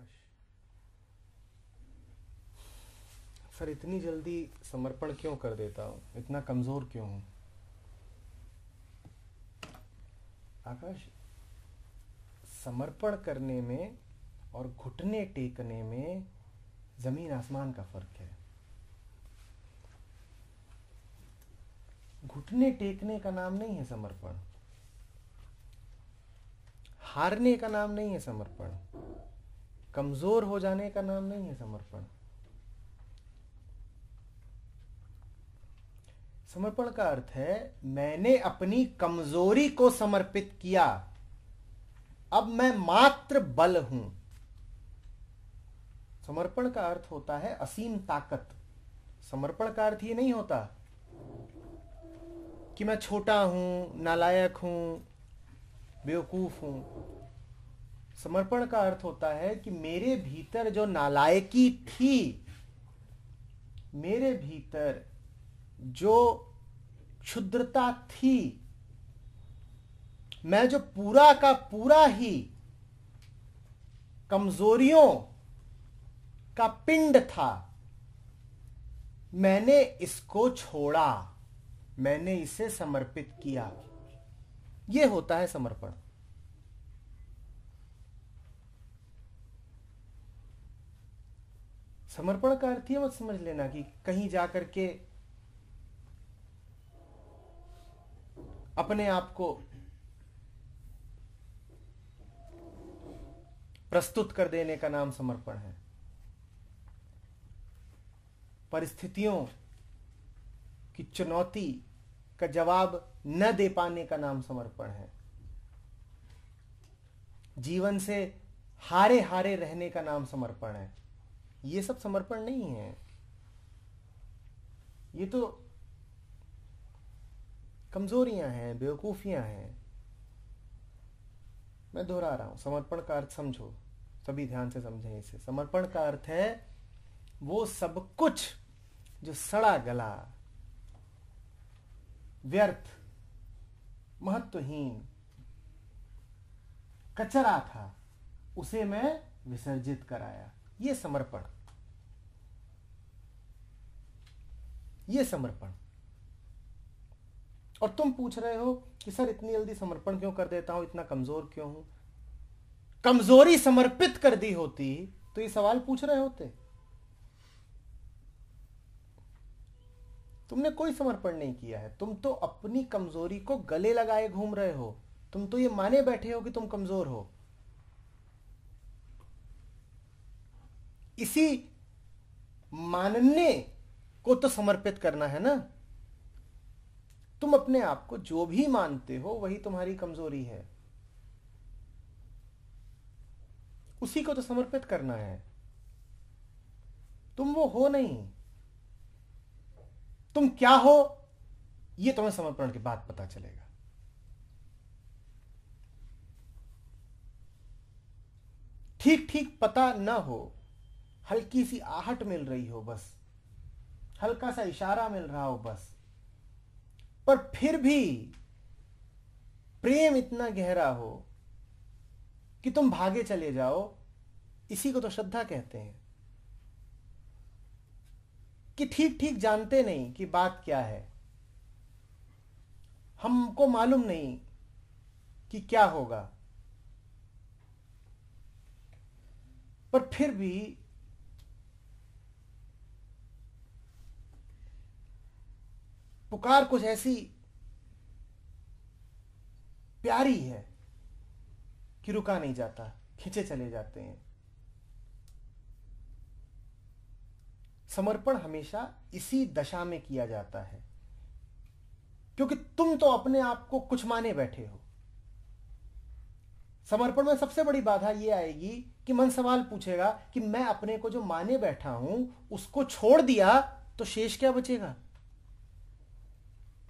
प्रकाश sir इतनी जल्दी समर्पण क्यों कर देता हूँ इतना कमज़ोर क्यों हूँ आकाश समर्पण करने में और घुटने टेकने में ज़मीन आसमान का फर्क है घुटने टेकने का नाम नहीं है समर्पण हारने का नाम नहीं है समर्पण कमजोर हो जाने का नाम नहीं है समर्पण समर्पण का अर्थ है मैंने अपनी कमजोरी को समर्पित किया अब मैं मात्र बल हूं समर्पण का अर्थ होता है असीम ताकत समर्पण का अर्थ ये नहीं होता कि मैं छोटा हूं नालायक हूं बेवकूफ हूं समर्पण का अर्थ होता है कि मेरे भीतर जो नालायकी थी मेरे भीतर जो क्षुद्रता थी मैं जो पूरा का पूरा ही कमजोरियों का पिंड था मैंने इसको छोड़ा मैंने इसे समर्पित किया यह होता है समर्पण समर्पण का अर्थ यह मत समझ लेना कि कहीं जा करके अपने आप को प्रस्तुत कर देने का नाम समर्पण है परिस्थितियों की चुनौती का जवाब न दे पाने का नाम समर्पण है जीवन से हारे हारे रहने का नाम समर्पण है ये सब समर्पण नहीं है ये तो कमजोरियां हैं बेवकूफियां हैं मैं दोहरा रहा हूं समर्पण का अर्थ समझो सभी ध्यान से समझें इसे समर्पण का अर्थ है वो सब कुछ जो सड़ा गला व्यर्थ महत्वहीन कचरा था उसे मैं विसर्जित कराया ये समर्पण ये समर्पण और तुम पूछ रहे हो कि सर इतनी जल्दी समर्पण क्यों कर देता हूं इतना कमजोर क्यों हूं कमजोरी समर्पित कर दी होती तो ये सवाल पूछ रहे होते तुमने कोई समर्पण नहीं किया है तुम तो अपनी कमजोरी को गले लगाए घूम रहे हो तुम तो ये माने बैठे हो कि तुम कमजोर हो इसी मानने को तो समर्पित करना है ना तुम अपने आप को जो भी मानते हो वही तुम्हारी कमजोरी है उसी को तो समर्पित करना है तुम वो हो नहीं तुम क्या हो ये तुम्हें समर्पण के बाद पता चलेगा ठीक ठीक पता ना हो हल्की सी आहट मिल रही हो बस हल्का सा इशारा मिल रहा हो बस पर फिर भी प्रेम इतना गहरा हो कि तुम भागे चले जाओ इसी को तो श्रद्धा कहते हैं कि ठीक ठीक जानते नहीं कि बात क्या है हमको मालूम नहीं कि क्या होगा पर फिर भी पुकार कुछ ऐसी प्यारी है कि रुका नहीं जाता खींचे चले जाते हैं समर्पण हमेशा इसी दशा में किया जाता है क्योंकि तुम तो अपने आप को कुछ माने बैठे हो समर्पण में सबसे बड़ी बाधा यह आएगी कि मन सवाल पूछेगा कि मैं अपने को जो माने बैठा हूं उसको छोड़ दिया तो शेष क्या बचेगा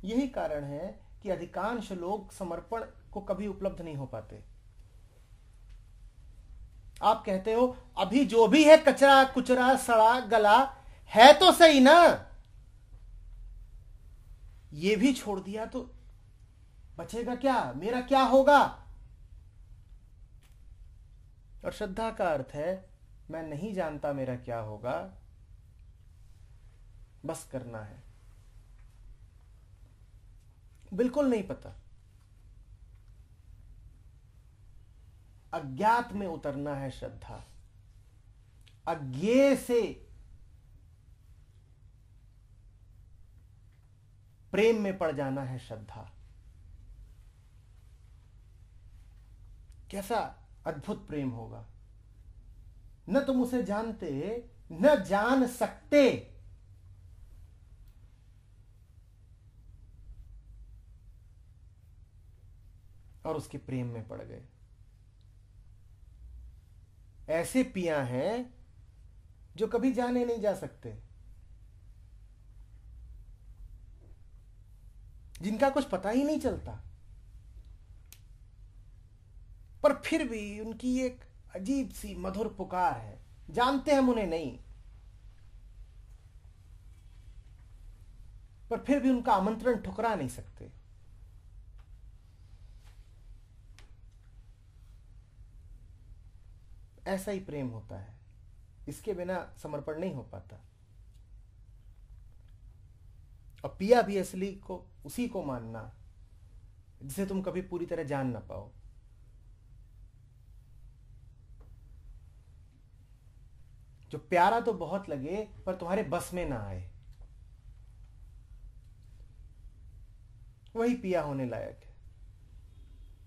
यही कारण है कि अधिकांश लोग समर्पण को कभी उपलब्ध नहीं हो पाते आप कहते हो अभी जो भी है कचरा कुचरा सड़ा गला है तो सही ना ये भी छोड़ दिया तो बचेगा क्या मेरा क्या होगा और श्रद्धा का अर्थ है मैं नहीं जानता मेरा क्या होगा बस करना है बिल्कुल नहीं पता अज्ञात में उतरना है श्रद्धा अज्ञे से प्रेम में पड़ जाना है श्रद्धा कैसा अद्भुत प्रेम होगा न तुम उसे जानते न जान सकते और उसके प्रेम में पड़ गए ऐसे पिया हैं जो कभी जाने नहीं जा सकते जिनका कुछ पता ही नहीं चलता पर फिर भी उनकी एक अजीब सी मधुर पुकार है जानते हम उन्हें नहीं पर फिर भी उनका आमंत्रण ठुकरा नहीं सकते ऐसा ही प्रेम होता है इसके बिना समर्पण नहीं हो पाता और पिया भी असली को उसी को मानना जिसे तुम कभी पूरी तरह जान ना पाओ जो प्यारा तो बहुत लगे पर तुम्हारे बस में ना आए वही पिया होने लायक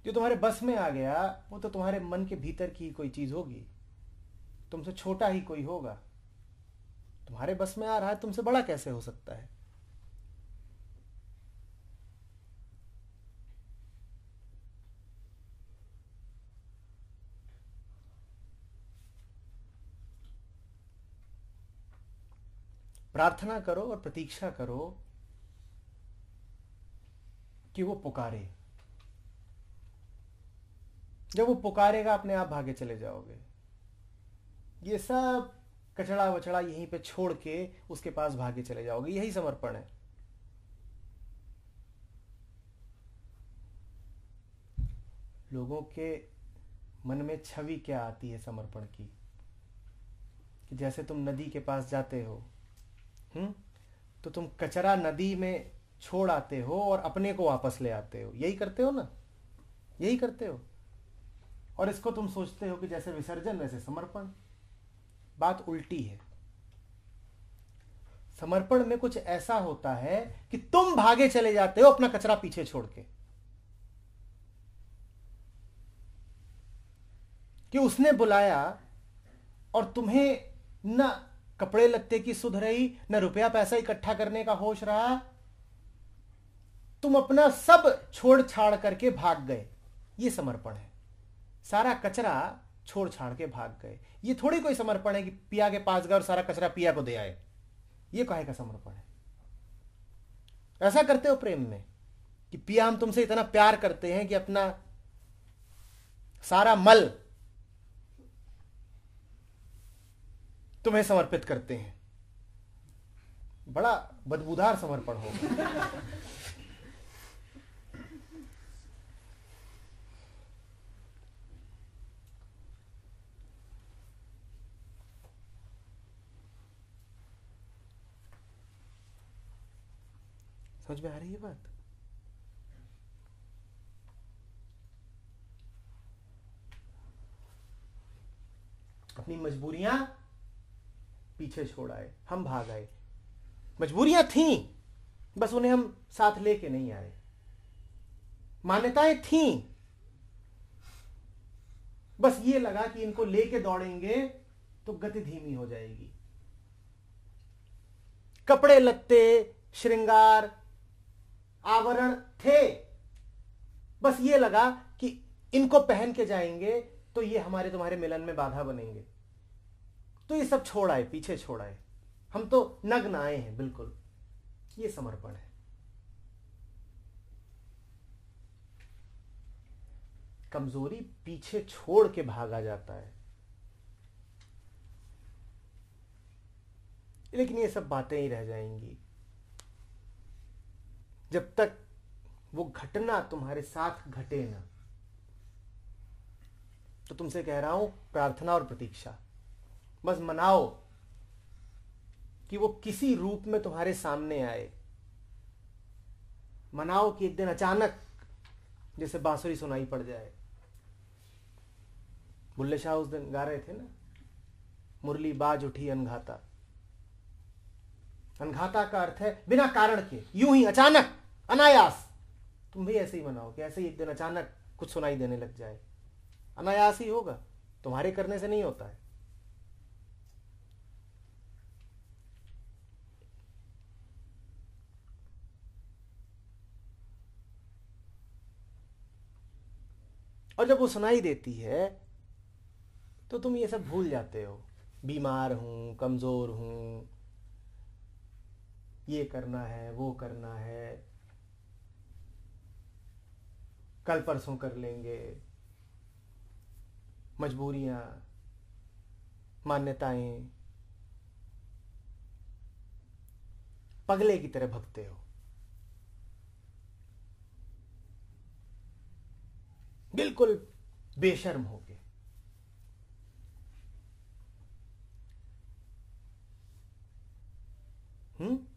जो तुम्हारे बस में आ गया वो तो तुम्हारे मन के भीतर की कोई चीज होगी तुमसे छोटा ही कोई होगा तुम्हारे बस में आ रहा है तुमसे बड़ा कैसे हो सकता है प्रार्थना करो और प्रतीक्षा करो कि वो पुकारे जब वो पुकारेगा अपने आप भागे चले जाओगे ये सब कचड़ा वचड़ा यहीं पे छोड़ के उसके पास भागे चले जाओगे यही समर्पण है लोगों के मन में छवि क्या आती है समर्पण की कि जैसे तुम नदी के पास जाते हो हम्म तो तुम कचरा नदी में छोड़ आते हो और अपने को वापस ले आते हो यही करते हो ना यही करते हो और इसको तुम सोचते हो कि जैसे विसर्जन वैसे समर्पण बात उल्टी है समर्पण में कुछ ऐसा होता है कि तुम भागे चले जाते हो अपना कचरा पीछे छोड़ के कि उसने बुलाया और तुम्हें न कपड़े लगते की सुध रही ना रुपया पैसा इकट्ठा करने का होश रहा तुम अपना सब छोड़ छाड़ करके भाग गए ये समर्पण है सारा कचरा छोड़ छाड़ के भाग गए ये थोड़ी कोई समर्पण है कि पिया के पास गए और सारा कचरा पिया को दे आए ये कहे का समर्पण है ऐसा करते हो प्रेम में कि पिया हम तुमसे इतना प्यार करते हैं कि अपना सारा मल तुम्हें समर्पित करते हैं बड़ा बदबूदार समर्पण होगा समझ में आ रही है बात अपनी मजबूरियां पीछे छोड़ आए हम भाग आए मजबूरियां थीं बस उन्हें हम साथ लेके नहीं आए मान्यताएं थीं बस ये लगा कि इनको लेके दौड़ेंगे तो गति धीमी हो जाएगी कपड़े लत्ते श्रृंगार आवरण थे बस ये लगा कि इनको पहन के जाएंगे तो ये हमारे तुम्हारे मिलन में बाधा बनेंगे तो ये सब छोड़ आए पीछे छोड़ आए हम तो नग्न आए हैं बिल्कुल ये समर्पण है कमजोरी पीछे छोड़ के भागा जाता है लेकिन ये सब बातें ही रह जाएंगी जब तक वो घटना तुम्हारे साथ घटे ना तो तुमसे कह रहा हूं प्रार्थना और प्रतीक्षा बस मनाओ कि वो किसी रूप में तुम्हारे सामने आए मनाओ कि एक दिन अचानक जैसे बांसुरी सुनाई पड़ जाए बुल्ले शाह उस दिन गा रहे थे ना मुरली बाज उठी अनघाता अनघाता का अर्थ है बिना कारण के यूं ही अचानक अनायास तुम भी ऐसे ही बनाओ कि ऐसे ही एक दिन अचानक कुछ सुनाई देने लग जाए अनायास ही होगा तुम्हारे करने से नहीं होता है और जब वो सुनाई देती है तो तुम ये सब भूल जाते हो बीमार हूं कमज़ोर हूं ये करना है वो करना है कल परसों कर लेंगे मजबूरियां मान्यताएं पगले की तरह भगते हो बिल्कुल बेशर्म हो गए हम्म